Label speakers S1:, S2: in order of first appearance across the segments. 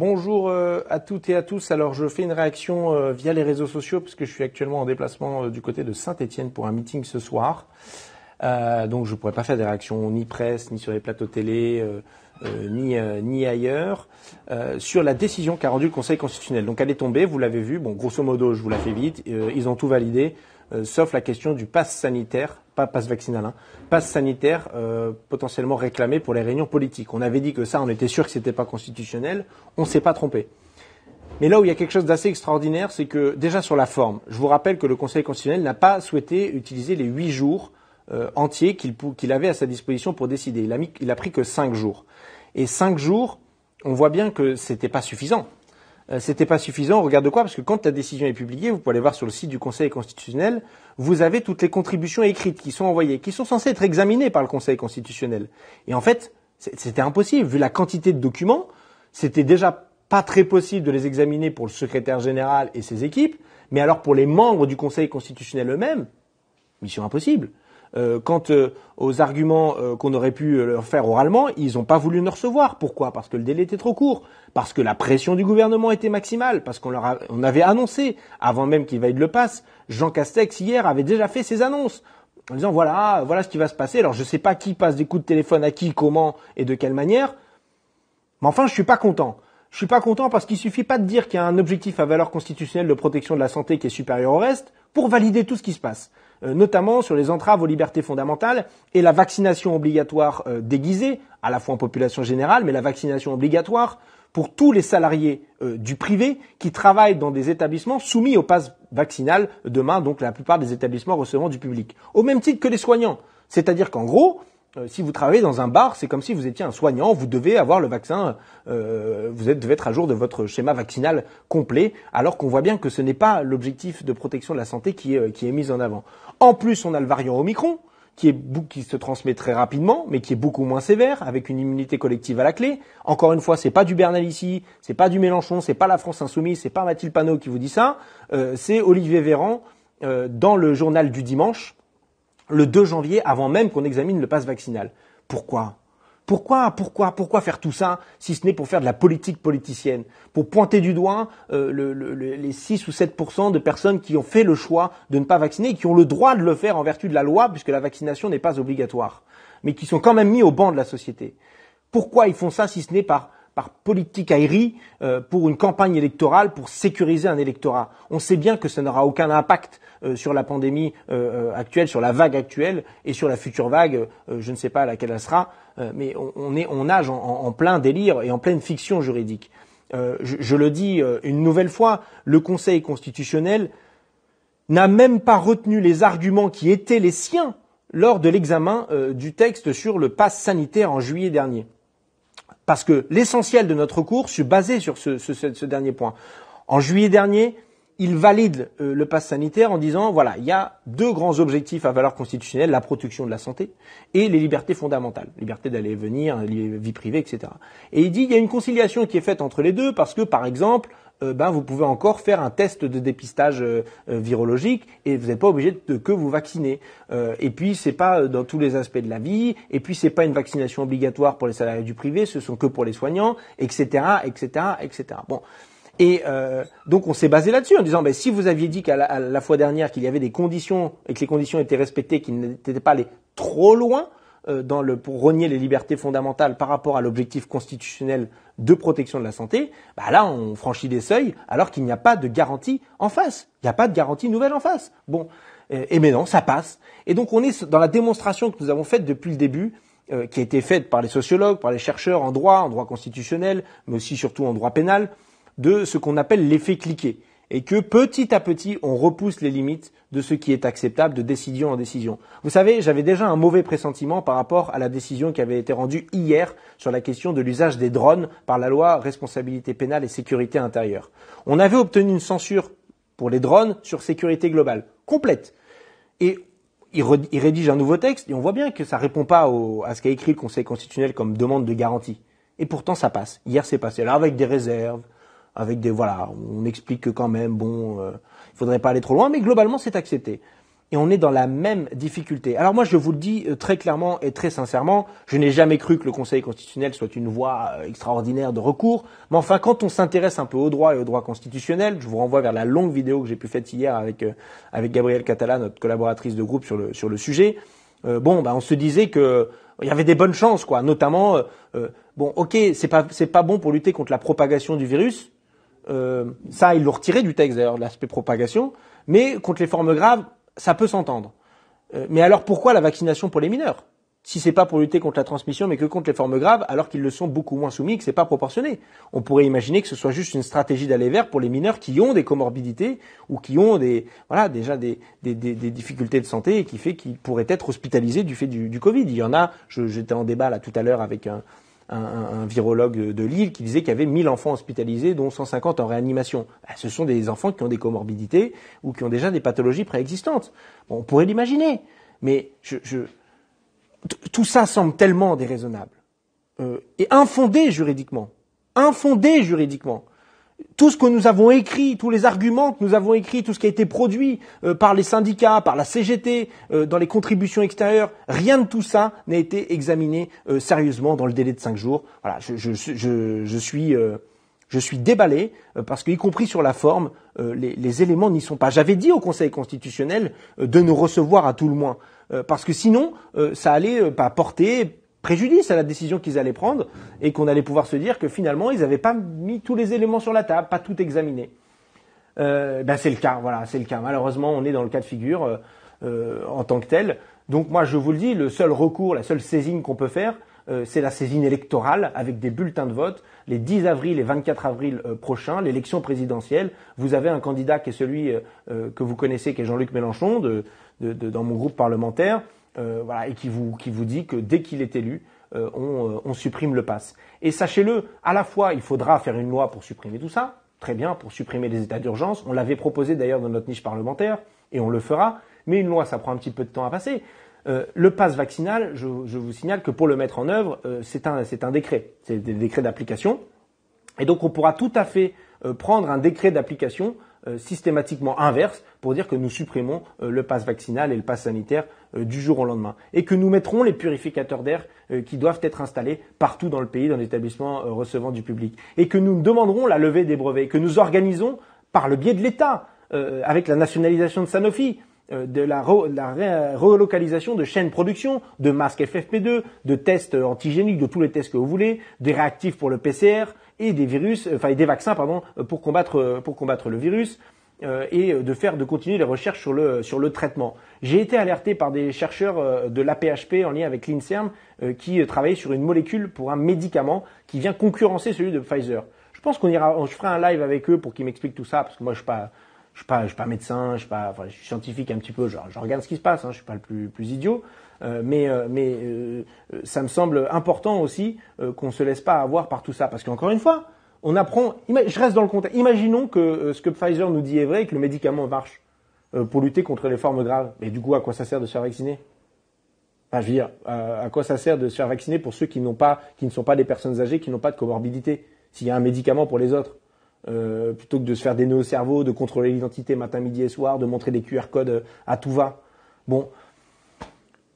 S1: Bonjour euh, à toutes et à tous. Alors je fais une réaction euh, via les réseaux sociaux puisque je suis actuellement en déplacement euh, du côté de Saint-Étienne pour un meeting ce soir. donc je ne pourrais pas faire des réactions ni presse, ni sur les plateaux télé, ni, ni ailleurs, sur la décision qu'a rendue le Conseil constitutionnel. Donc elle est tombée, vous l'avez vu, bon grosso modo je vous la fais vite, ils ont tout validé, sauf la question du pass sanitaire pas passe vaccinal, hein. passe sanitaire euh, potentiellement réclamé pour les réunions politiques. On avait dit que ça, on était sûr que ce n'était pas constitutionnel, on s'est pas trompé. Mais là où il y a quelque chose d'assez extraordinaire, c'est que déjà sur la forme, je vous rappelle que le Conseil constitutionnel n'a pas souhaité utiliser les huit jours euh, entiers qu'il avait à sa disposition pour décider. Il n'a pris que cinq jours. Et cinq jours, on voit bien que ce n'était pas suffisant. Euh, c'était pas suffisant. Regarde quoi Parce que quand la décision est publiée, vous pouvez aller voir sur le site du Conseil constitutionnel, vous avez toutes les contributions écrites qui sont envoyées, qui sont censées être examinées par le Conseil constitutionnel. Et en fait, c'était impossible. Vu la quantité de documents, c'était déjà pas très possible de les examiner pour le secrétaire général et ses équipes, mais alors pour les membres du Conseil constitutionnel eux-mêmes, mission impossible. Euh, quant euh, aux arguments qu'on aurait pu leur faire oralement, ils n'ont pas voulu nous recevoir. Pourquoi Parce que le délai était trop court parce que la pression du gouvernement était maximale, parce qu'on leur on avait annoncé, avant même qu'il vaille le passe, Jean Castex hier avait déjà fait ses annonces en disant voilà, voilà ce qui va se passer. Alors je ne sais pas qui passe des coups de téléphone à qui, comment et de quelle manière, mais enfin je suis pas content. Je suis pas content parce qu'il suffit pas de dire qu'il y a un objectif à valeur constitutionnelle de protection de la santé qui est supérieur au reste pour valider tout ce qui se passe, euh, notamment sur les entraves aux libertés fondamentales et la vaccination obligatoire euh, déguisée, à la fois en population générale, mais la vaccination obligatoire pour tous les salariés euh, du privé qui travaillent dans des établissements soumis au pass vaccinal demain, donc la plupart des établissements recevant du public. Au même titre que les soignants. C'est-à-dire qu'en gros, euh, si vous travaillez dans un bar, c'est comme si vous étiez un soignant, vous devez avoir le vaccin, euh, vous devez être à jour de votre schéma vaccinal complet, alors qu'on voit bien que ce n'est pas l'objectif de protection de la santé qui est, qui est mis en avant. En plus, on a le variant Omicron, qui, est, qui se transmet très rapidement, mais qui est beaucoup moins sévère, avec une immunité collective à la clé. Encore une fois, c'est pas du Bernal ici, c'est pas du Mélenchon, c'est pas la France insoumise, c'est pas Mathilde Panot qui vous dit ça, euh, c'est Olivier Véran euh, dans le journal du dimanche, le 2 janvier, avant même qu'on examine le passe vaccinal. Pourquoi pourquoi, pourquoi, pourquoi faire tout ça si ce n'est pour faire de la politique politicienne, pour pointer du doigt euh, les 6 ou 7 de personnes qui ont fait le choix de ne pas vacciner et qui ont le droit de le faire en vertu de la loi puisque la vaccination n'est pas obligatoire, mais qui sont quand même mis au banc de la société. Pourquoi ils font ça si ce n'est par politique aérie euh, pour une campagne électorale, pour sécuriser un électorat. On sait bien que ça n'aura aucun impact euh, sur la pandémie euh, actuelle, sur la vague actuelle et sur la future vague, je ne sais pas laquelle elle sera, mais on, nage en, plein délire et en pleine fiction juridique. je, le dis une nouvelle fois, le Conseil constitutionnel n'a même pas retenu les arguments qui étaient les siens lors de l'examen du texte sur le pass sanitaire en juillet dernier parce que l'essentiel de notre cours se basé sur ce, dernier point. En juillet dernier, il valide euh, le pass sanitaire en disant voilà, il y a deux grands objectifs à valeur constitutionnelle, la protection de la santé et les libertés fondamentales, liberté d'aller et venir, euh, vie privée, etc. Et il dit qu'il y a une conciliation qui est faite entre les deux parce que par exemple, euh, ben, vous pouvez encore faire un test de dépistage euh, euh, virologique et vous n'êtes pas obligé de que vous vacciner. et puis c'est pas dans tous les aspects de la vie. Et puis c'est pas une vaccination obligatoire pour les salariés du privé. Ce sont que pour les soignants, etc., etc., etc. Bon. Et donc on s'est basé là-dessus en disant, ben, si vous aviez dit qu'à la, la, fois dernière qu'il y avait des conditions et que les conditions étaient respectées, qu'ils n'étaient pas allés trop loin, euh, dans le, pour renier les libertés fondamentales par rapport à l'objectif constitutionnel de protection de la santé, bah là on franchit des seuils alors qu'il n'y a pas de garantie en face. Il n'y a pas de garantie nouvelle en face. Bon, et, mais non, ça passe. Et donc on est dans la démonstration que nous avons faite depuis le début, euh, qui a été faite par les sociologues, par les chercheurs en droit, en droit constitutionnel, mais aussi surtout en droit pénal, de ce qu'on appelle l'effet cliquet et que petit à petit, on repousse les limites de ce qui est acceptable de décision en décision. Vous savez, j'avais déjà un mauvais pressentiment par rapport à la décision qui avait été rendue hier sur la question de l'usage des drones par la loi responsabilité pénale et sécurité intérieure. On avait obtenu une censure pour les drones sur sécurité globale, complète. Et il, rédige un nouveau texte et on voit bien que ça répond pas à ce qu'a écrit le Conseil constitutionnel comme demande de garantie. Et pourtant, ça passe. Hier, c'est passé. Alors, avec des réserves, avec des voilà, on explique que quand même bon, euh, il faudrait pas aller trop loin, mais globalement c'est accepté. Et on est dans la même difficulté. Alors moi je vous le dis euh, très clairement et très sincèrement, je n'ai jamais cru que le Conseil constitutionnel soit une voie euh, extraordinaire de recours, mais enfin quand on s'intéresse un peu au droit et au droit constitutionnel, je vous renvoie vers la longue vidéo que j'ai pu faire hier avec euh, avec Gabrielle Catala, notre collaboratrice de groupe sur le sur le sujet. bon, bah on se disait que il y avait des bonnes chances quoi, notamment bon, OK, c'est pas c'est pas bon pour lutter contre la propagation du virus, euh, ça, ils l'ont retiré du texte d'ailleurs, l'aspect propagation. Mais contre les formes graves, ça peut s'entendre. Euh, mais alors pourquoi la vaccination pour les mineurs Si c'est pas pour lutter contre la transmission, mais que contre les formes graves, alors qu'ils le sont beaucoup moins soumis, que c'est pas proportionné. On pourrait imaginer que ce soit juste une stratégie d'aller vers pour les mineurs qui ont des comorbidités ou qui ont des voilà déjà des, des, difficultés de santé et qui fait qu'ils pourraient être hospitalisés du fait du, du Covid. Il y en a. J'étais en débat là tout à l'heure avec un un, virologue de Lille qui disait qu'il y avait 1000 enfants hospitalisés, dont 150 en réanimation. Ah, ce sont des enfants qui ont des comorbidités ou qui ont déjà des pathologies préexistantes. on pourrait l'imaginer, mais je, je... tout ça semble tellement déraisonnable euh, et infondé juridiquement. Infondé juridiquement tout ce que nous avons écrit, tous les arguments que nous avons écrits, tout ce qui a été produit euh, par les syndicats, par la CGT, euh, dans les contributions extérieures, rien de tout ça n'a été examiné euh, sérieusement dans le délai de cinq jours. Voilà, je, suis, je déballé parce qu'y compris sur la forme, les, éléments n'y sont pas. J'avais dit au Conseil constitutionnel de nous recevoir à tout le moins parce que sinon, ça allait pas porter préjudice à la décision qu'ils allaient prendre et qu'on allait pouvoir se dire que finalement ils n'avaient pas mis tous les éléments sur la table, pas tout examiné. Euh, ben c'est le cas, voilà, c'est le cas. Malheureusement, on est dans le cas de figure euh, euh, en tant que tel. Donc moi, je vous le dis, le seul recours, la seule saisine qu'on peut faire, c'est la saisine électorale avec des bulletins de vote. Les 10 avril et 24 avril prochains, l'élection présidentielle, vous avez un candidat qui est celui que vous connaissez, qui est Jean-Luc Mélenchon, dans mon groupe parlementaire. Euh, voilà, et qui vous, qui vous dit que dès qu'il est élu, euh, on, euh, on, supprime le pass. Et sachez-le, à la fois, il faudra faire une loi pour supprimer tout ça, très bien, pour supprimer les états d'urgence. On l'avait proposé d'ailleurs dans notre niche parlementaire, et on le fera, mais une loi, ça prend un petit peu de temps à passer. le pass vaccinal, je, vous signale que pour le mettre en œuvre, c'est un, un, décret, c'est des décrets d'application. Et donc on pourra tout à fait prendre un décret d'application euh, systématiquement inverse pour dire que nous supprimons euh, le pass vaccinal et le pass sanitaire euh, du jour au lendemain et que nous mettrons les purificateurs d'air qui doivent être installés partout dans le pays dans les établissements recevant du public et que nous demanderons la levée des brevets que nous organisons par le biais de l'État avec la nationalisation de Sanofi de la, relocalisation de chaînes de production, de masques FFP2, de tests antigéniques, de tous les tests que vous voulez, des réactifs pour le PCR et des virus, euh, enfin des vaccins pardon, euh, pour combattre euh, pour combattre le virus et de faire de continuer les recherches sur le sur le traitement. J'ai été alerté par des chercheurs de l'APHP en lien avec l'Inserm qui travaillaient sur une molécule pour un médicament qui vient concurrencer celui de Pfizer. Je pense qu'on ira, je ferai un live avec eux pour qu'ils m'expliquent tout ça parce que moi je suis pas je suis pas je pas médecin, je suis pas enfin, je suis scientifique un petit peu, je, je regarde ce qui se passe, hein, je suis pas le plus plus idiot, euh, mais, euh, euh, ça me semble important aussi qu'on ne se laisse pas avoir par tout ça, parce qu'encore une fois, on apprend. Je reste dans le contexte. Imaginons que ce que Pfizer nous dit est vrai et que le médicament marche pour lutter contre les formes graves. Mais du coup, à quoi ça sert de se faire vacciner Enfin, je veux dire, à quoi ça sert de se faire vacciner pour ceux qui n'ont pas, qui ne sont pas des personnes âgées, qui n'ont pas de comorbidité S'il y a un médicament pour les autres, plutôt que de se faire des nœuds au cerveau, de contrôler l'identité matin, midi et soir, de montrer des QR codes à tout va. Bon,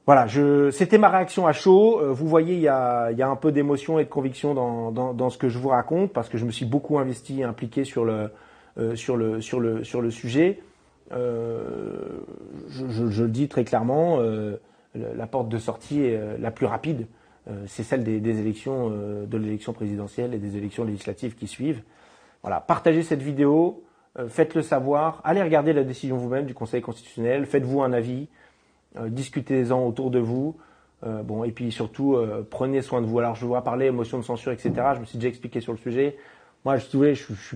S1: voilà, c'était ma réaction à chaud. Euh, vous voyez, il y a, un peu d'émotion et de conviction dans, ce que je vous raconte parce que je me suis beaucoup investi et impliqué sur le, sujet. je, le dis très clairement, euh, la porte de sortie est euh, la plus rapide, c'est celle des, des élections, de l'élection présidentielle et des élections législatives qui suivent. Voilà, partagez cette vidéo, faites-le savoir, allez regarder la décision vous-même du Conseil constitutionnel, faites-vous un avis. Euh, discutez-en autour de vous. Euh, bon, et puis surtout, euh, prenez soin de vous. Alors, je vous parler émotion de censure, etc. Je me suis déjà expliqué sur le sujet. Moi, je, je, je,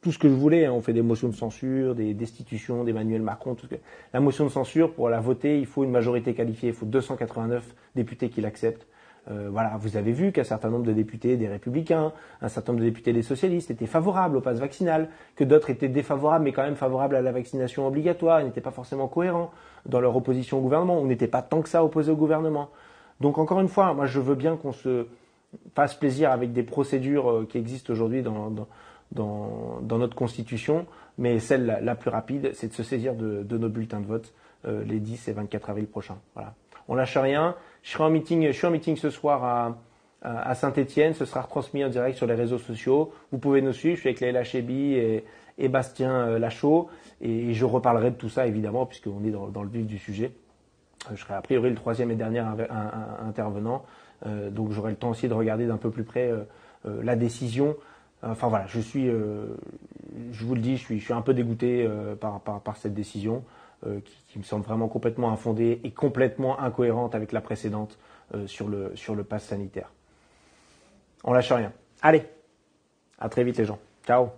S1: tout ce que je voulais. Hein. On fait des motions de censure, des destitutions d'Emmanuel Macron. Tout ce que... La motion de censure, pour la voter, il faut une majorité qualifiée. Il faut 289 députés qui l'acceptent. Euh, voilà, vous avez vu qu'un certain nombre de députés des Républicains, un certain nombre de députés des Socialistes étaient favorables au pass vaccinal, que d'autres étaient défavorables mais quand même favorables à la vaccination obligatoire, ils n'étaient pas forcément cohérents dans leur opposition au gouvernement, on n'était pas tant que ça opposé au gouvernement. Donc encore une fois, moi je veux bien qu'on se fasse plaisir avec des procédures euh, qui existent aujourd'hui dans, notre Constitution, mais celle la, plus rapide, c'est de se saisir de, nos bulletins de vote euh, les 10 et 24 avril prochains. Voilà on lâche rien. Je en meeting, suis en meeting ce soir à, Saint-Etienne. Ce sera retransmis en direct sur les réseaux sociaux. Vous pouvez nous suivre. Je suis avec les Chéby et, Bastien euh, Lachaud. Et je reparlerai de tout ça, évidemment, puisqu'on est dans, le vif du sujet. Euh, je serai a priori le troisième et dernier intervenant. Euh, donc j'aurai le temps aussi de regarder d'un peu plus près la décision. Enfin voilà, je suis, je vous le dis, je suis, un peu dégoûté par, cette décision. Euh, qui, me semble vraiment complètement infondée et complètement incohérente avec la précédente euh, sur, le, sur le pass sanitaire. On lâche rien. Allez, à très vite les gens. Ciao